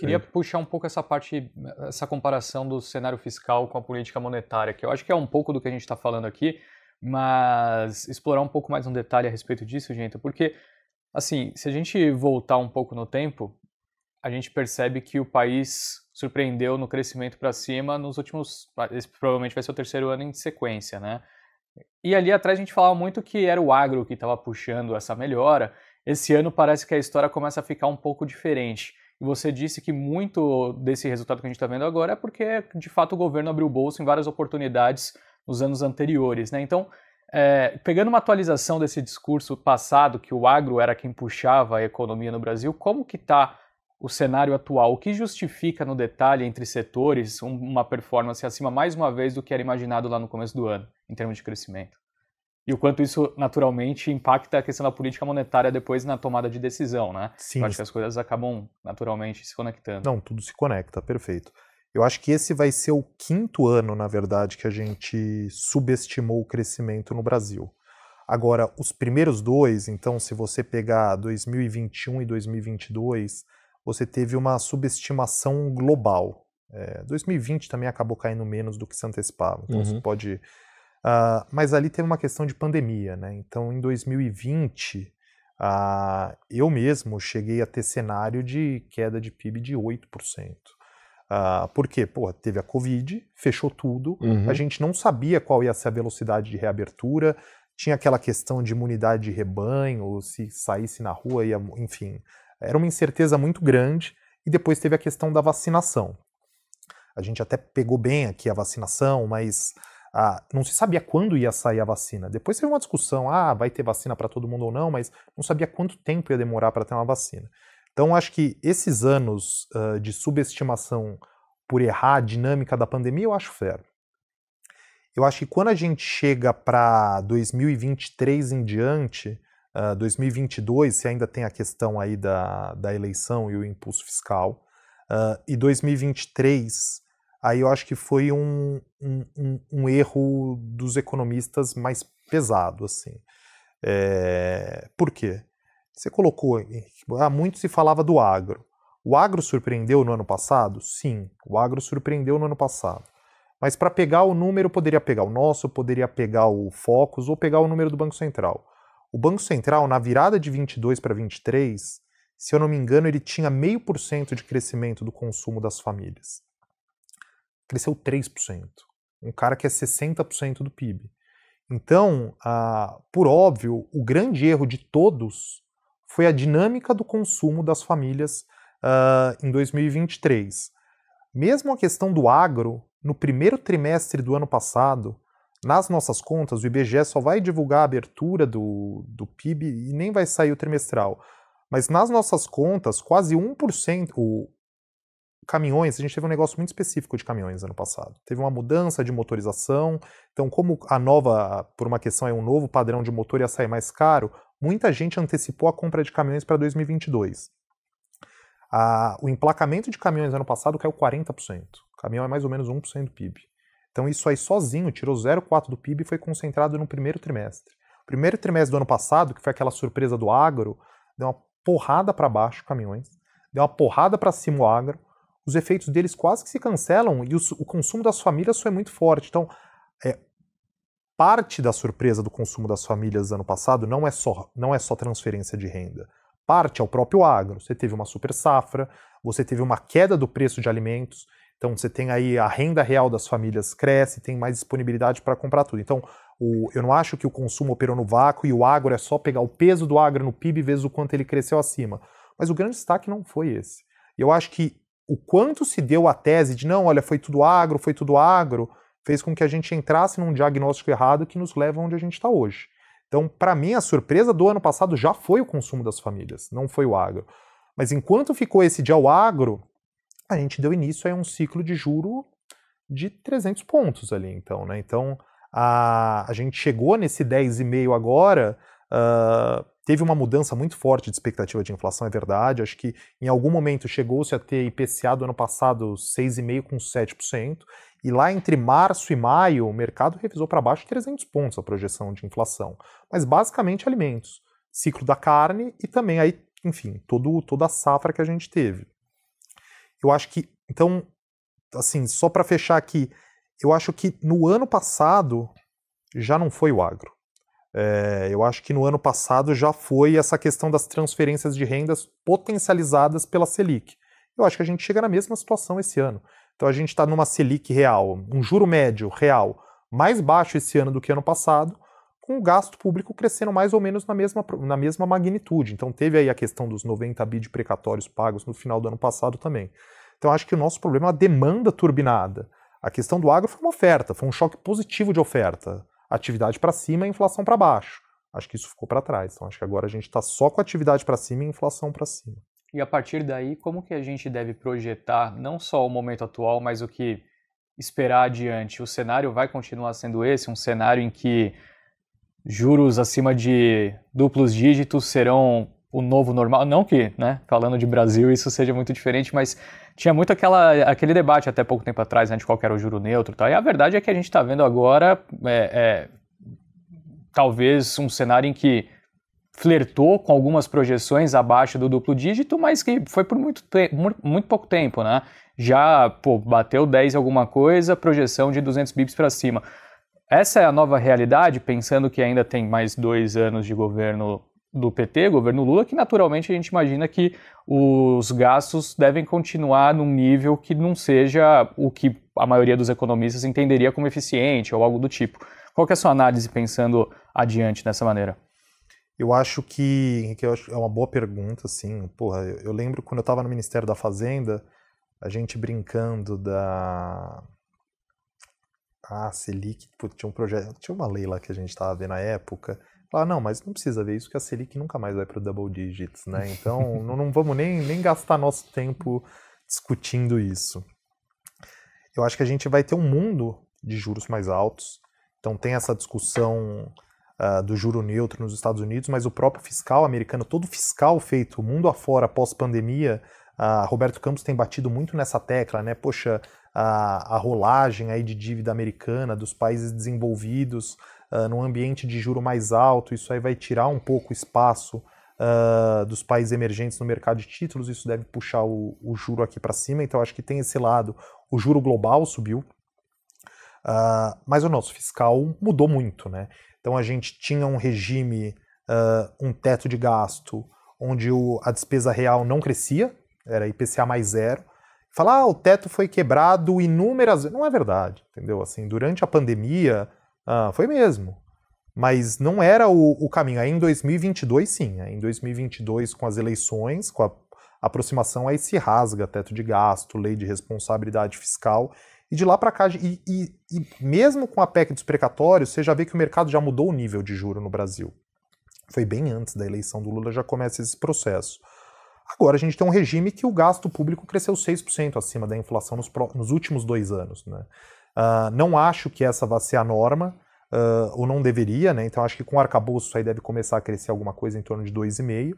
Queria puxar um pouco essa parte, essa comparação do cenário fiscal com a política monetária, que eu acho que é um pouco do que a gente está falando aqui, mas explorar um pouco mais um detalhe a respeito disso, gente, porque, assim, se a gente voltar um pouco no tempo, a gente percebe que o país surpreendeu no crescimento para cima nos últimos. Esse provavelmente vai ser o terceiro ano em sequência, né? E ali atrás a gente falava muito que era o agro que estava puxando essa melhora. Esse ano parece que a história começa a ficar um pouco diferente. E você disse que muito desse resultado que a gente está vendo agora é porque, de fato, o governo abriu o bolso em várias oportunidades nos anos anteriores. Né? Então, é, pegando uma atualização desse discurso passado, que o agro era quem puxava a economia no Brasil, como que está o cenário atual? O que justifica no detalhe entre setores uma performance acima, mais uma vez, do que era imaginado lá no começo do ano, em termos de crescimento? e o quanto isso naturalmente impacta a questão da política monetária depois na tomada de decisão, né? Sim. Eu acho que as coisas acabam naturalmente se conectando. Não, tudo se conecta, perfeito. Eu acho que esse vai ser o quinto ano, na verdade, que a gente subestimou o crescimento no Brasil. Agora, os primeiros dois, então, se você pegar 2021 e 2022, você teve uma subestimação global. É, 2020 também acabou caindo menos do que se antecipava. Então, uhum. você pode Uh, mas ali teve uma questão de pandemia, né? Então, em 2020, uh, ah, eu mesmo cheguei a ter cenário de queda de PIB de 8%. Uh, porque, pô, teve a Covid, fechou tudo, uhum. a gente não sabia qual ia ser a velocidade de reabertura, tinha aquela questão de imunidade de rebanho, se saísse na rua, ia, enfim, era uma incerteza muito grande. E depois teve a questão da vacinação. A gente até pegou bem aqui a vacinação, mas ah, não se sabia quando ia sair a vacina. Depois teve uma discussão, ah, vai ter vacina para todo mundo ou não, mas não sabia quanto tempo ia demorar para ter uma vacina. Então acho que esses anos uh, de subestimação por errar a dinâmica da pandemia, eu acho fero. Eu acho que quando a gente chega para 2023 em diante, uh, ah, 2022, se ainda tem a questão aí da, da eleição e o impulso fiscal, uh, e 2023 aí eu acho que foi um, um, um, um erro dos economistas mais pesado, assim. É, por quê? Você colocou, há ah, muito se falava do agro. O agro surpreendeu no ano passado? Sim, o agro surpreendeu no ano passado. Mas para pegar o número, poderia pegar o nosso, poderia pegar o Focus ou pegar o número do Banco Central. O Banco Central, na virada de 22 para 23, se eu não me engano, ele tinha meio por cento de crescimento do consumo das famílias cresceu 3%. Um cara que é 60% do PIB. Então, ah, por óbvio, o grande erro de todos foi a dinâmica do consumo das famílias ah, em 2023. Mesmo a questão do agro, no primeiro trimestre do ano passado, nas nossas contas, o IBGE só vai divulgar a abertura do, do PIB e nem vai sair o trimestral. Mas nas nossas contas, quase 1%, o, caminhões, a gente teve um negócio muito específico de caminhões ano passado. Teve uma mudança de motorização, então como a nova, por uma questão, é um novo padrão de motor ia sair mais caro, muita gente antecipou a compra de caminhões para 2022. Ah, o emplacamento de caminhões ano passado caiu 40%. O caminhão é mais ou menos 1% do PIB. Então isso aí sozinho tirou 0,4% do PIB e foi concentrado no primeiro trimestre. O primeiro trimestre do ano passado, que foi aquela surpresa do agro, deu uma porrada para baixo caminhões, deu uma porrada para cima o agro, os efeitos deles quase que se cancelam e o, o consumo das famílias é muito forte. Então, é, parte da surpresa do consumo das famílias ano passado não é só, não é só transferência de renda. Parte é o próprio agro. Você teve uma super safra, você teve uma queda do preço de alimentos. Então você tem aí a renda real das famílias cresce, tem mais disponibilidade para comprar tudo. Então o, eu não acho que o consumo operou no vácuo e o agro é só pegar o peso do agro no PIB vezes o quanto ele cresceu acima. Mas o grande destaque não foi esse. Eu acho que o quanto se deu a tese de não, olha, foi tudo agro, foi tudo agro, fez com que a gente entrasse num diagnóstico errado que nos leva onde a gente está hoje. Então, para mim, a surpresa do ano passado já foi o consumo das famílias, não foi o agro. Mas enquanto ficou esse dia o agro, a gente deu início a um ciclo de juro de 300 pontos ali, então, né? Então, a, a gente chegou nesse 10,5 agora, uh, Teve uma mudança muito forte de expectativa de inflação, é verdade. Acho que em algum momento chegou-se a ter IPCA do ano passado 6,5% com 7%, e lá entre março e maio o mercado revisou para baixo 300 pontos a projeção de inflação. Mas basicamente alimentos, ciclo da carne e também aí, enfim, todo, toda a safra que a gente teve. Eu acho que, então, assim, só para fechar aqui, eu acho que no ano passado já não foi o agro. É, eu acho que no ano passado já foi essa questão das transferências de rendas potencializadas pela Selic. Eu acho que a gente chega na mesma situação esse ano. Então a gente está numa Selic real, um juro médio real mais baixo esse ano do que ano passado, com o gasto público crescendo mais ou menos na mesma, na mesma magnitude. Então teve aí a questão dos 90 bi de precatórios pagos no final do ano passado também. Então acho que o nosso problema é a demanda turbinada. A questão do agro foi uma oferta, foi um choque positivo de oferta atividade para cima e inflação para baixo. Acho que isso ficou para trás. Então acho que agora a gente está só com atividade para cima e inflação para cima. E a partir daí, como que a gente deve projetar não só o momento atual, mas o que esperar adiante? O cenário vai continuar sendo esse, um cenário em que juros acima de duplos dígitos serão o novo normal. Não que, né, falando de Brasil, isso seja muito diferente, mas tinha muito aquela, aquele debate até pouco tempo atrás, né, de qual era o juro neutro e tal. E a verdade é que a gente está vendo agora, é, é, talvez, um cenário em que flertou com algumas projeções abaixo do duplo dígito, mas que foi por muito, muito pouco tempo, né? Já, pô, bateu 10 alguma coisa, projeção de 200 bips para cima. Essa é a nova realidade, pensando que ainda tem mais dois anos de governo do PT, governo Lula, que naturalmente a gente imagina que os gastos devem continuar num nível que não seja o que a maioria dos economistas entenderia como eficiente ou algo do tipo. Qual é a sua análise pensando adiante dessa maneira? Eu acho que, que eu acho, é uma boa pergunta, assim. Porra, eu, eu lembro quando eu estava no Ministério da Fazenda, a gente brincando da ah, Selic, tinha um projeto, tinha uma lei lá que a gente estava vendo na época ah, não, mas não precisa ver isso, que a Selic nunca mais vai para o double digits, né? Então, não, não vamos nem, nem gastar nosso tempo discutindo isso. Eu acho que a gente vai ter um mundo de juros mais altos. Então, tem essa discussão uh, do juro neutro nos Estados Unidos, mas o próprio fiscal americano, todo fiscal feito mundo afora pós-pandemia, uh, Roberto Campos tem batido muito nessa tecla, né? Poxa, a, a rolagem aí de dívida americana dos países desenvolvidos uh, num ambiente de juro mais alto, isso aí vai tirar um pouco o espaço uh, dos países emergentes no mercado de títulos, isso deve puxar o, o juro aqui para cima, então acho que tem esse lado. O juro global subiu, uh, mas o nosso fiscal mudou muito, né? Então a gente tinha um regime, uh, um teto de gasto, onde o, a despesa real não crescia, era IPCA mais zero, Falar, ah, o teto foi quebrado inúmeras vezes. Não é verdade, entendeu? Assim, durante a pandemia, ah, foi mesmo. Mas não era o, o caminho. Aí em 2022, sim. Aí em 2022, com as eleições, com a aproximação, aí se rasga teto de gasto, lei de responsabilidade fiscal. E de lá para cá, e, e, e, mesmo com a PEC dos precatórios, você já vê que o mercado já mudou o nível de juro no Brasil. Foi bem antes da eleição do Lula, já começa esse processo. Agora a gente tem um regime que o gasto público cresceu 6% acima da inflação nos, nos últimos dois anos. Né? Uh, não acho que essa vá ser a norma, uh, ou não deveria, né? então acho que com o arcabouço isso aí deve começar a crescer alguma coisa em torno de 2,5%.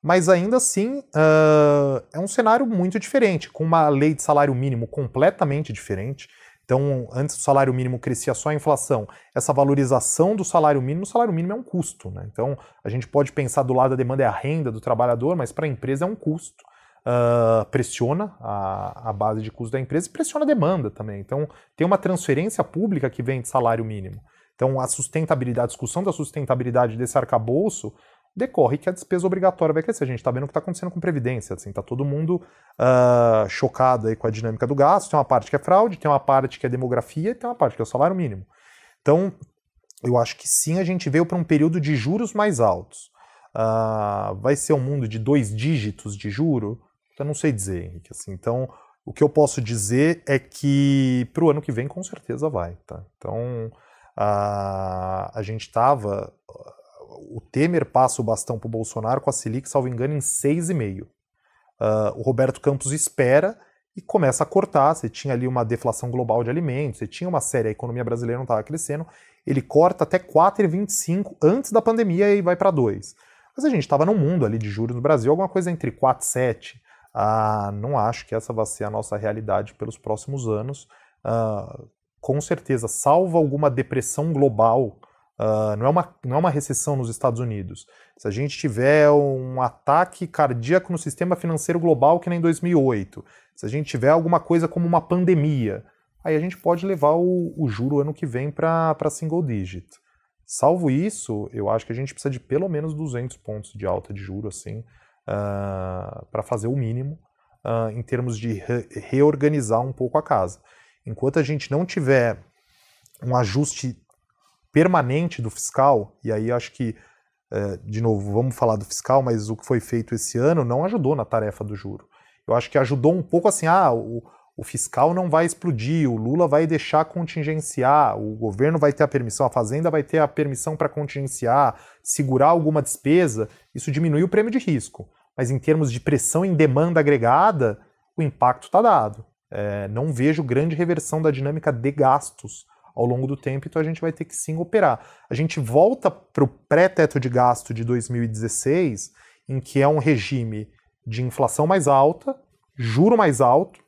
Mas ainda assim, uh, é um cenário muito diferente, com uma lei de salário mínimo completamente diferente, então, antes o salário mínimo crescia só a inflação. Essa valorização do salário mínimo, o salário mínimo é um custo. Né? Então, a gente pode pensar do lado da demanda é a renda do trabalhador, mas para a empresa é um custo. Uh, pressiona a, a, base de custo da empresa e pressiona a demanda também. Então, tem uma transferência pública que vem de salário mínimo. Então, a sustentabilidade, a discussão da sustentabilidade desse arcabouço decorre que a despesa obrigatória vai crescer. A gente está vendo o que está acontecendo com Previdência, assim, está todo mundo uh, chocado aí com a dinâmica do gasto, tem uma parte que é fraude, tem uma parte que é demografia e tem uma parte que é o salário mínimo. Então, eu acho que sim a gente veio para um período de juros mais altos. Uh, vai ser um mundo de dois dígitos de juro? Eu não sei dizer, Henrique. Assim, então, o que eu posso dizer é que para o ano que vem com certeza vai. Tá? Então, uh, a gente estava o Temer passa o bastão para o Bolsonaro com a Selic, salvo engano, em 6,5. Uh, ah, o Roberto Campos espera e começa a cortar. Você tinha ali uma deflação global de alimentos, você tinha uma série, a economia brasileira não estava crescendo. Ele corta até 4,25 antes da pandemia e vai para 2. Mas a gente estava num mundo ali de juros no Brasil, alguma coisa entre 4,7%. Ah, não acho que essa vai ser a nossa realidade pelos próximos anos. Ah, com certeza, salvo alguma depressão global Uh, não, é uma, não é uma recessão nos Estados Unidos. Se a gente tiver um ataque cardíaco no sistema financeiro global, que nem em 2008, se a gente tiver alguma coisa como uma pandemia, aí a gente pode levar o, o juro ano que vem para single digit. Salvo isso, eu acho que a gente precisa de pelo menos 200 pontos de alta de juro assim, uh, ah, para fazer o mínimo uh, em termos de re reorganizar um pouco a casa. Enquanto a gente não tiver um ajuste permanente do fiscal, e aí acho que, é, de novo, vamos falar do fiscal, mas o que foi feito esse ano não ajudou na tarefa do juro. Eu acho que ajudou um pouco assim, ah, o, o fiscal não vai explodir, o Lula vai deixar contingenciar, o governo vai ter a permissão, a Fazenda vai ter a permissão para contingenciar, segurar alguma despesa, isso diminui o prêmio de risco. Mas em termos de pressão em demanda agregada, o impacto está dado. É, não vejo grande reversão da dinâmica de gastos ao longo do tempo, então a gente vai ter que sim operar. A gente volta para o pré-teto de gasto de 2016, em que é um regime de inflação mais alta, juro mais alto,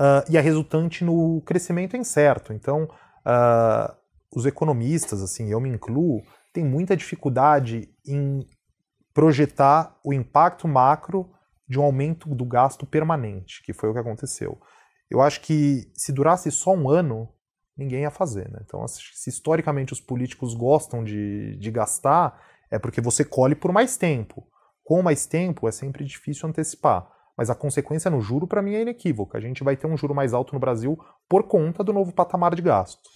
uh, e a é resultante no crescimento é incerto. Então, uh, os economistas, assim, eu me incluo, tem muita dificuldade em projetar o impacto macro de um aumento do gasto permanente, que foi o que aconteceu. Eu acho que se durasse só um ano, ninguém ia fazer. Né? Então, se historicamente os políticos gostam de, de gastar, é porque você colhe por mais tempo. Com mais tempo é sempre difícil antecipar. Mas a consequência no juro, para mim, é inequívoca. A gente vai ter um juro mais alto no Brasil por conta do novo patamar de gasto.